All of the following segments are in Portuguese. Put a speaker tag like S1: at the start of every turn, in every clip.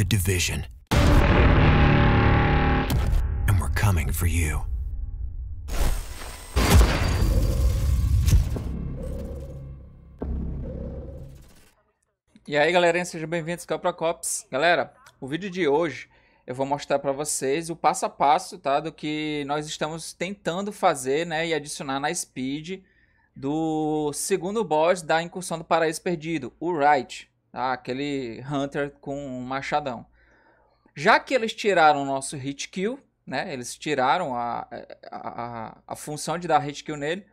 S1: the division. And we're coming for you. E aí galerinha, sejam bem-vindos ao é Procops. Galera, o vídeo de hoje eu vou mostrar para vocês o passo a passo tá, do que nós estamos tentando fazer né, e adicionar na Speed do segundo boss da Incursão do Paraíso Perdido, o Wright. Ah, aquele Hunter com um machadão. Já que eles tiraram o nosso hit kill, né? Eles tiraram a, a, a, a função de dar hit kill nele.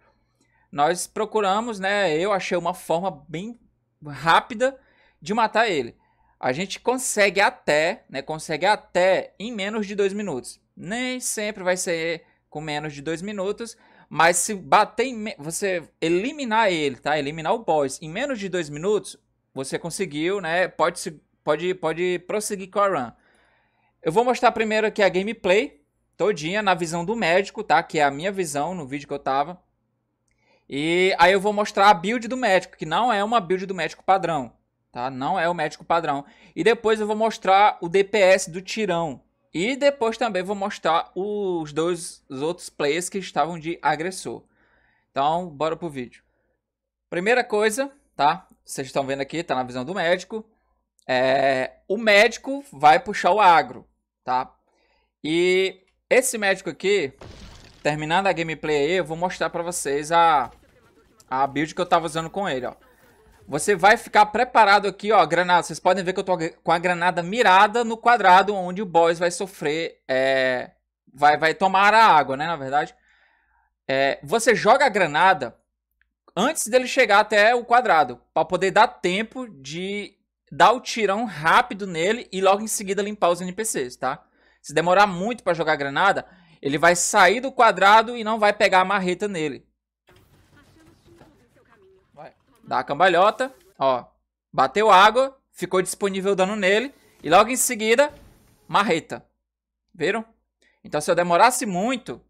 S1: Nós procuramos, né? Eu achei uma forma bem rápida de matar ele. A gente consegue até, né? Consegue até em menos de dois minutos. Nem sempre vai ser com menos de dois minutos, mas se bater em, você eliminar ele, tá? Eliminar o boss em menos de dois minutos, você conseguiu, né? Pode, pode, pode prosseguir com a run. Eu vou mostrar primeiro aqui a gameplay todinha na visão do médico, tá? Que é a minha visão no vídeo que eu tava. E aí eu vou mostrar a build do médico, que não é uma build do médico padrão, tá? Não é o médico padrão. E depois eu vou mostrar o DPS do tirão. E depois também vou mostrar os dois os outros players que estavam de agressor. Então, bora pro vídeo. Primeira coisa, tá? vocês estão vendo aqui, tá na visão do médico. É, o médico vai puxar o agro, tá? E esse médico aqui, terminando a gameplay aí, eu vou mostrar pra vocês a, a build que eu tava usando com ele, ó. Você vai ficar preparado aqui, ó, granada. Vocês podem ver que eu tô com a granada mirada no quadrado onde o boss vai sofrer, é, vai, vai tomar a água, né, na verdade. É, você joga a granada antes dele chegar até o quadrado, para poder dar tempo de dar o tirão rápido nele e logo em seguida limpar os NPCs, tá? Se demorar muito para jogar granada, ele vai sair do quadrado e não vai pegar a marreta nele. Vai. Dá a cambalhota, ó, bateu água, ficou disponível dano nele e logo em seguida, marreta. Viram? Então se eu demorasse muito,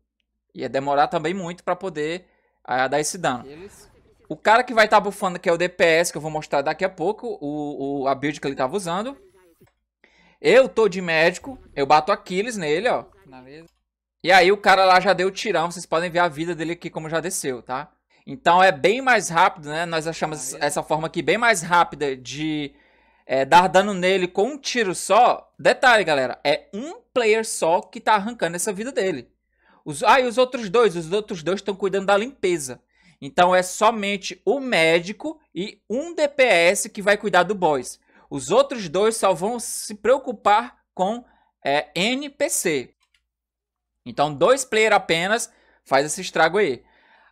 S1: ia demorar também muito para poder a eh, dar esse dano. Eles... O cara que vai estar tá bufando, que é o DPS, que eu vou mostrar daqui a pouco, o, o, a build que ele tava usando. Eu tô de médico, eu bato Aquiles nele, ó. E aí o cara lá já deu tirão, vocês podem ver a vida dele aqui como já desceu, tá? Então é bem mais rápido, né? Nós achamos essa forma aqui bem mais rápida de é, dar dano nele com um tiro só. Detalhe, galera, é um player só que tá arrancando essa vida dele. Os, ah, e os outros dois? Os outros dois estão cuidando da limpeza. Então é somente o médico e um DPS que vai cuidar do boss. Os outros dois só vão se preocupar com é, NPC. Então dois players apenas faz esse estrago aí.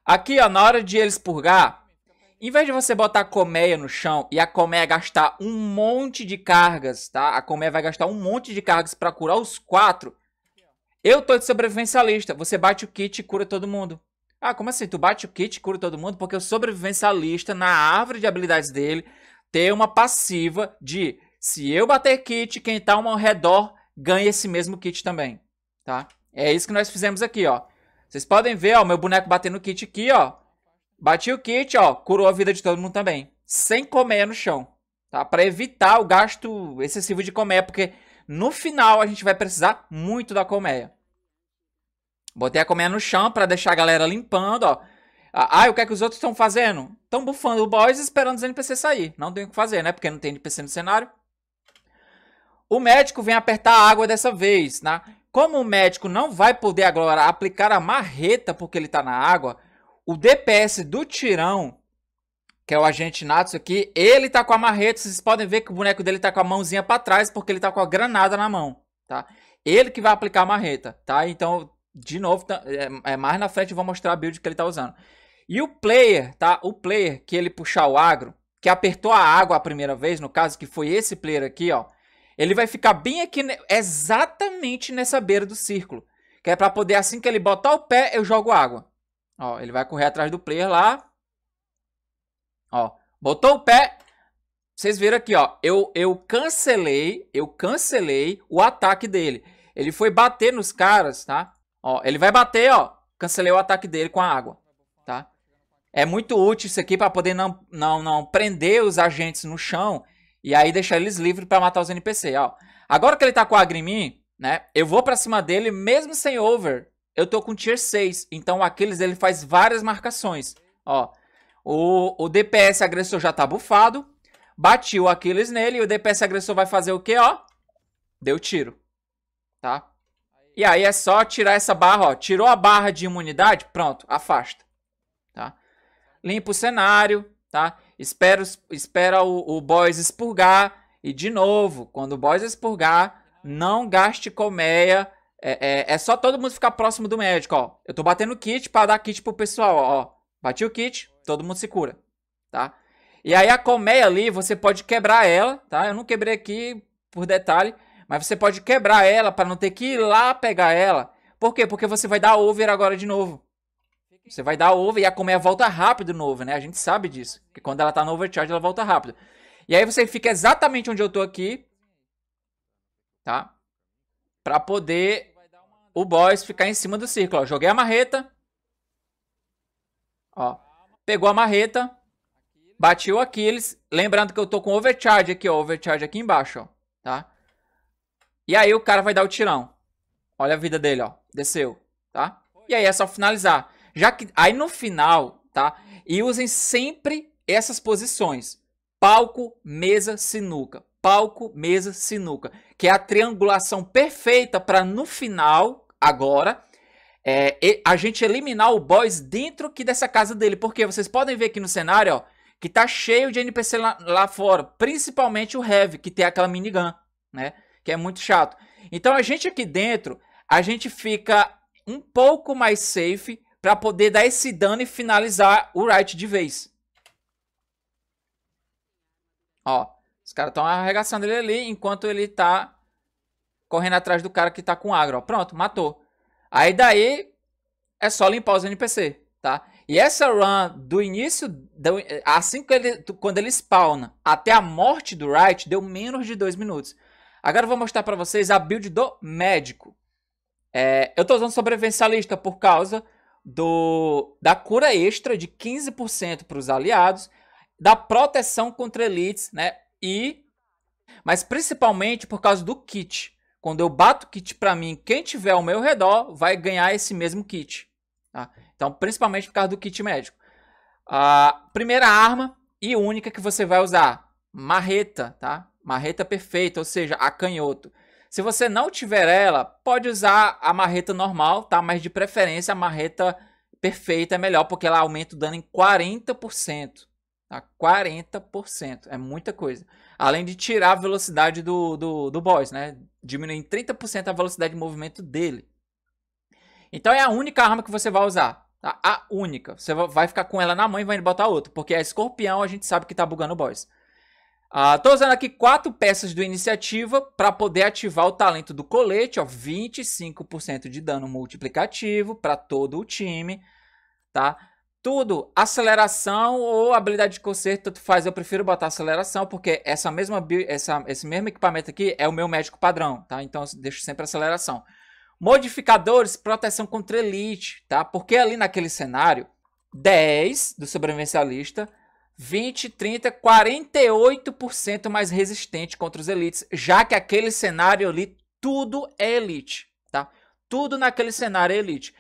S1: Aqui ó, na hora de eles purgar, em vez de você botar a colmeia no chão e a colmeia gastar um monte de cargas, tá? A colmeia vai gastar um monte de cargas para curar os quatro. Eu tô de sobrevivencialista, você bate o kit e cura todo mundo. Ah, como assim? Tu bate o kit, cura todo mundo? Porque o sobrevivencialista, na árvore de habilidades dele, tem uma passiva de se eu bater kit, quem tá ao redor ganha esse mesmo kit também, tá? É isso que nós fizemos aqui, ó. Vocês podem ver, ó, meu boneco batendo no kit aqui, ó. Bati o kit, ó, curou a vida de todo mundo também. Sem comer no chão, tá? Pra evitar o gasto excessivo de colmeia, porque no final a gente vai precisar muito da colmeia. Botei a comer no chão para deixar a galera limpando, ó. Ah, o que é que os outros estão fazendo? Estão bufando o boss esperando os NPC sair. Não tem o que fazer, né? Porque não tem NPC no cenário. O médico vem apertar a água dessa vez, né? Como o médico não vai poder agora aplicar a marreta porque ele tá na água, o DPS do tirão, que é o agente Natsu aqui, ele tá com a marreta. Vocês podem ver que o boneco dele tá com a mãozinha para trás porque ele tá com a granada na mão, tá? Ele que vai aplicar a marreta, tá? Então de novo, tá, é, é, mais na frente eu vou mostrar a build que ele tá usando. E o player, tá? O player que ele puxar o agro, que apertou a água a primeira vez, no caso, que foi esse player aqui, ó. Ele vai ficar bem aqui, exatamente nessa beira do círculo. Que é pra poder, assim que ele botar o pé, eu jogo água. Ó, ele vai correr atrás do player lá. Ó, botou o pé. Vocês viram aqui, ó. Eu, eu cancelei, eu cancelei o ataque dele. Ele foi bater nos caras, tá? Ó, ele vai bater, ó. Cancelei o ataque dele com a água, tá? É muito útil isso aqui para poder não, não, não prender os agentes no chão e aí deixar eles livres para matar os NPC, ó. Agora que ele tá com a Agrimin, né? Eu vou para cima dele mesmo sem over. Eu tô com tier 6, então aqueles ele faz várias marcações, ó. O, o DPS agressor já tá bufado. Bati o Aquiles nele e o DPS agressor vai fazer o quê, ó? Deu tiro, tá? E aí é só tirar essa barra, ó. Tirou a barra de imunidade, pronto, afasta. Tá? Limpa o cenário, tá? Espera, espera o, o boss expurgar. E de novo, quando o boss expurgar, não gaste colmeia. É, é, é, só todo mundo ficar próximo do médico, ó. Eu tô batendo kit para dar kit pro pessoal, ó. Bati o kit, todo mundo se cura, tá? E aí a colmeia ali, você pode quebrar ela, tá? Eu não quebrei aqui por detalhe, mas você pode quebrar ela para não ter que ir lá pegar ela. Por quê? Porque você vai dar over agora de novo. Você vai dar over e a colmeia volta rápido de novo, né? A gente sabe disso. Que quando ela tá no overcharge, ela volta rápido. E aí você fica exatamente onde eu tô aqui. Tá? Pra poder o boss ficar em cima do círculo. Ó, joguei a marreta. Ó. Pegou a marreta. Bati o Aquiles. Lembrando que eu tô com overcharge aqui, ó. Overcharge aqui embaixo, ó. Tá? E aí o cara vai dar o tirão. Olha a vida dele, ó. Desceu, tá? E aí é só finalizar. Já que aí no final, tá? E usem sempre essas posições: palco, mesa, sinuca. Palco, mesa, sinuca, que é a triangulação perfeita para no final agora é, a gente eliminar o boss dentro aqui dessa casa dele, porque vocês podem ver aqui no cenário, ó, que tá cheio de NPC lá, lá fora, principalmente o Heavy, que tem aquela minigun, né? que é muito chato. Então a gente aqui dentro, a gente fica um pouco mais safe para poder dar esse dano e finalizar o right de vez. Ó, os caras estão arregaçando ele ali enquanto ele tá correndo atrás do cara que tá com agro. Ó. Pronto, matou. Aí daí é só limpar os NPC, tá? E essa run do início, assim que ele, quando ele spawna até a morte do right, deu menos de dois minutos. Agora eu vou mostrar para vocês a build do médico. É, eu estou usando sobrevivencialista por causa do, da cura extra de 15% para os aliados, da proteção contra elites, né? E mas principalmente por causa do kit. Quando eu bato kit para mim, quem tiver ao meu redor vai ganhar esse mesmo kit. Tá? Então, principalmente por causa do kit médico. A primeira arma e única que você vai usar, marreta, tá? Marreta perfeita, ou seja, a canhoto. Se você não tiver ela, pode usar a marreta normal, tá? Mas de preferência a marreta perfeita é melhor, porque ela aumenta o dano em 40%. Tá? 40%. É muita coisa. Além de tirar a velocidade do, do, do boss, né? Diminui em 30% a velocidade de movimento dele. Então é a única arma que você vai usar. Tá? A única. Você vai ficar com ela na mão e vai botar outra. Porque a é escorpião a gente sabe que tá bugando o boss. Estou uh, ah, usando aqui quatro peças do Iniciativa para poder ativar o talento do colete, ó, 25% de dano multiplicativo para todo o time, tá? Tudo, aceleração ou habilidade de conserto, tanto faz, eu prefiro botar aceleração, porque essa mesma, essa, esse mesmo equipamento aqui é o meu médico padrão, tá? Então eu deixo sempre aceleração. Modificadores, proteção contra elite, tá? Porque ali naquele cenário, 10 do sobrevivencialista 20, 30, 48% mais resistente contra os elites, já que aquele cenário ali tudo é elite, tá? Tudo naquele cenário é elite.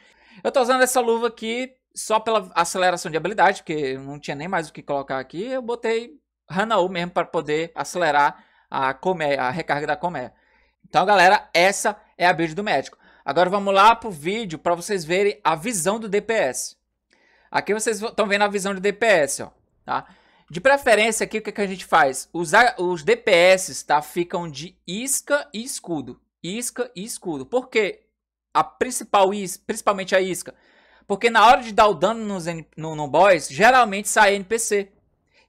S1: Eu tô usando essa luva aqui só pela aceleração de habilidade, porque não tinha nem mais o que colocar aqui, eu botei Hanaú mesmo para poder acelerar a, colmeia, a recarga da colmeia. Então, galera, essa é a build do médico. Agora vamos lá pro vídeo para vocês verem a visão do DPS. Aqui vocês estão vendo a visão do DPS, ó tá? De preferência aqui, o que, que a gente faz? Os, os DPS, tá? Ficam de isca e escudo. Isca e escudo. Por quê? A principal isca, principalmente a isca. Porque na hora de dar o dano nos, no, no boss, geralmente sai NPC.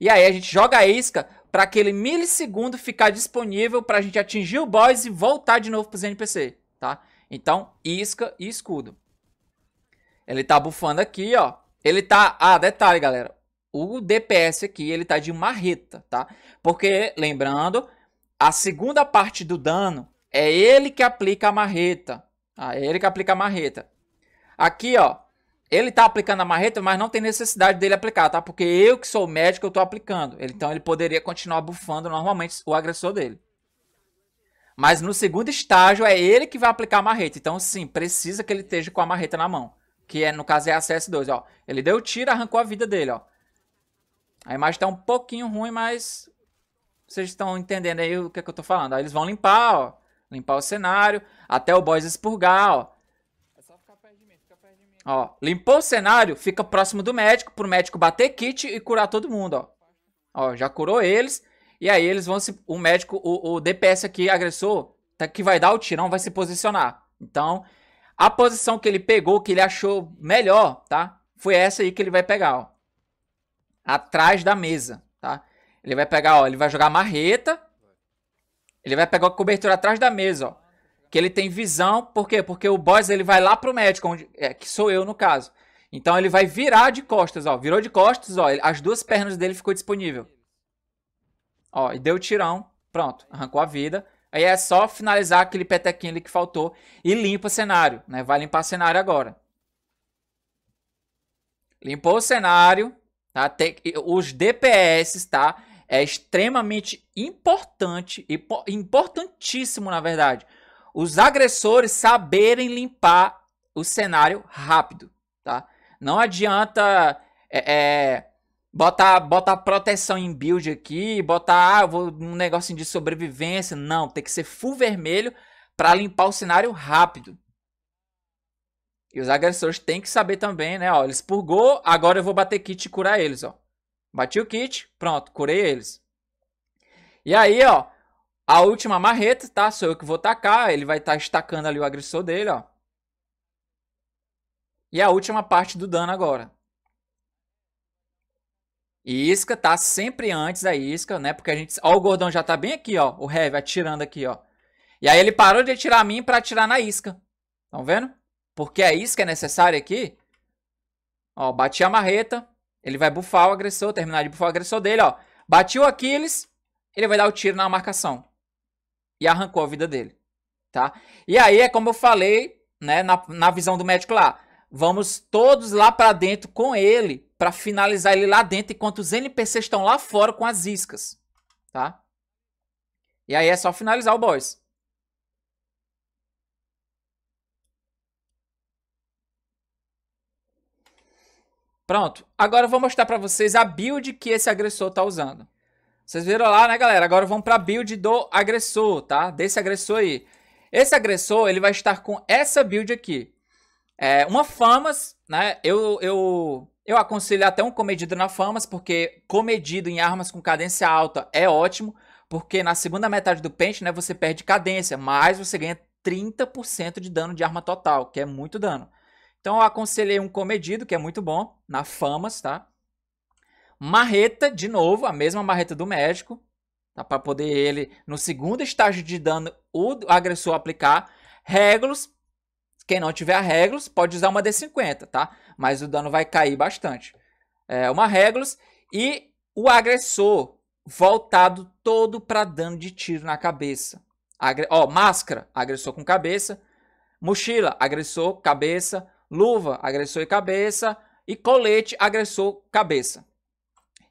S1: E aí a gente joga a isca para aquele milissegundo ficar disponível para a gente atingir o boss e voltar de novo para NPC, tá? Então, isca e escudo. Ele tá bufando aqui, ó. Ele tá... Ah, detalhe, galera o DPS aqui, ele tá de marreta, tá? Porque, lembrando, a segunda parte do dano é ele que aplica a marreta. Ah, é ele que aplica a marreta. Aqui, ó, ele tá aplicando a marreta, mas não tem necessidade dele aplicar, tá? Porque eu que sou médico, eu tô aplicando. Então ele poderia continuar bufando normalmente o agressor dele. Mas no segundo estágio é ele que vai aplicar a marreta. Então sim, precisa que ele esteja com a marreta na mão. Que é, no caso é a CS2, ó. Ele deu tiro, arrancou a vida dele, ó. A imagem tá um pouquinho ruim, mas vocês estão entendendo aí o que, é que eu tô falando. Aí eles vão limpar, ó. Limpar o cenário, até o boss expurgar, ó. É só ficar perto de mim, ficar perto de mim. Ó, limpou o cenário, fica próximo do médico, pro médico bater kit e curar todo mundo, ó. Ó, já curou eles. E aí eles vão se... O médico, o, o DPS aqui, agressor, tá, que vai dar o tirão, vai se posicionar. Então, a posição que ele pegou, que ele achou melhor, tá? Foi essa aí que ele vai pegar, ó atrás da mesa, tá? Ele vai pegar, ó, ele vai jogar marreta. Ele vai pegar a cobertura atrás da mesa, ó. Que ele tem visão, por quê? Porque o boss ele vai lá pro médico, onde, é, que sou eu no caso. Então ele vai virar de costas, ó. Virou de costas, ó. As duas pernas dele ficou disponível. Ó, e deu tirão. Pronto, arrancou a vida. Aí é só finalizar aquele petequinho ali que faltou e limpa o cenário, né? Vai limpar o cenário agora. Limpou o cenário, Tá? Tem, os DPS, tá? É extremamente importante, importantíssimo, na verdade, os agressores saberem limpar o cenário rápido, tá? Não adianta é, é, botar, botar proteção em build aqui, botar ah, vou, um negocinho de sobrevivência. Não, tem que ser full vermelho para limpar o cenário rápido, e os agressores têm que saber também, né? Ó, eles purgou, agora eu vou bater kit e curar eles, ó. Bati o kit, pronto, curei eles. E aí, ó, a última marreta, tá? Sou eu que vou tacar, ele vai estar tá estacando ali o agressor dele, ó. E a última parte do dano agora. E isca tá sempre antes da isca, né? Porque a gente... Ó, o gordão já tá bem aqui, ó. O heavy atirando aqui, ó. E aí ele parou de atirar a mim pra atirar na isca. Tão vendo? Porque é isso que é necessário aqui. Ó, bati a marreta. Ele vai bufar o agressor, terminar de bufar o agressor dele, ó. Bati o Aquiles, ele vai dar o tiro na marcação. E arrancou a vida dele, tá? E aí é como eu falei, né, na, na visão do médico lá. Vamos todos lá para dentro com ele, para finalizar ele lá dentro, enquanto os NPCs estão lá fora com as iscas, tá? E aí é só finalizar o boss. Pronto. Agora eu vou mostrar para vocês a build que esse agressor tá usando. Vocês viram lá, né, galera? Agora vamos para a build do agressor, tá? Desse agressor aí. Esse agressor, ele vai estar com essa build aqui. É, uma Famas, né? Eu, eu, eu aconselho até um comedido na Famas, porque comedido em armas com cadência alta é ótimo, porque na segunda metade do pente, né, você perde cadência, mas você ganha 30% de dano de arma total, que é muito dano. Então eu aconselhei um comedido, que é muito bom, na Famas, tá? Marreta, de novo, a mesma marreta do médico, tá? Para poder ele, no segundo estágio de dano, o agressor aplicar. reglos. quem não tiver reglos pode usar uma D50, tá? Mas o dano vai cair bastante. É, uma reglos e o agressor voltado todo para dano de tiro na cabeça. Agre ó, máscara, agressor com cabeça. Mochila, agressor, cabeça luva, agressor e cabeça, e colete, agressor, cabeça.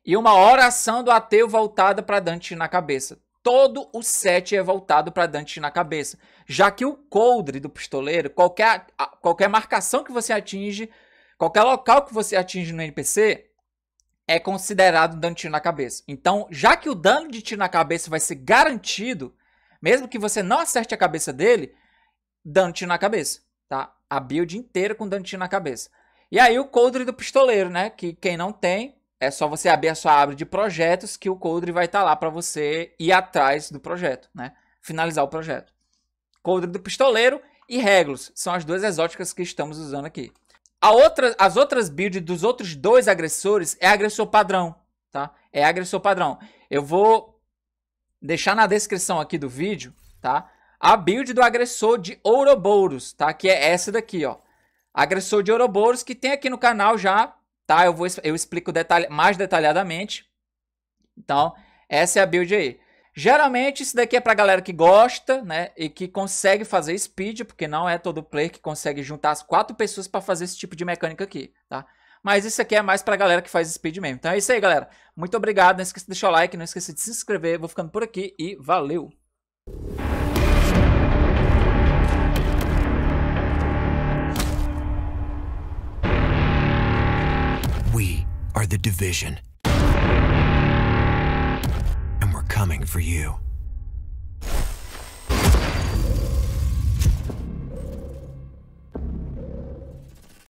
S1: E uma oração do ateu voltada para Dante na cabeça. Todo o set é voltado para Dante na cabeça, já que o coldre do pistoleiro, qualquer, qualquer marcação que você atinge, qualquer local que você atinge no NPC, é considerado dano de tiro na cabeça. Então, já que o dano de tiro na cabeça vai ser garantido, mesmo que você não acerte a cabeça dele, dano de tiro na cabeça, tá? a build inteira com dando tiro na cabeça. E aí o coldre do pistoleiro, né? Que quem não tem, é só você abrir a sua árvore de projetos que o coldre vai estar tá lá para você ir atrás do projeto, né? Finalizar o projeto. Coldre do pistoleiro e Regulus são as duas exóticas que estamos usando aqui. A outra, as outras builds dos outros dois agressores é agressor padrão, tá? É agressor padrão. Eu vou deixar na descrição aqui do vídeo, tá? a build do agressor de Ouroboros, tá? Que é essa daqui, ó. Agressor de Ouroboros, que tem aqui no canal já, tá? Eu, vou, eu explico detalhe, mais detalhadamente. Então, essa é a build aí. Geralmente, isso daqui é pra galera que gosta, né? E que consegue fazer speed, porque não é todo player que consegue juntar as quatro pessoas para fazer esse tipo de mecânica aqui, tá? Mas isso aqui é mais pra galera que faz speed mesmo. Então é isso aí, galera. Muito obrigado. Não esqueça de deixar o like, não esqueça de se inscrever. Vou ficando por aqui e valeu! are the division. And we're coming for you.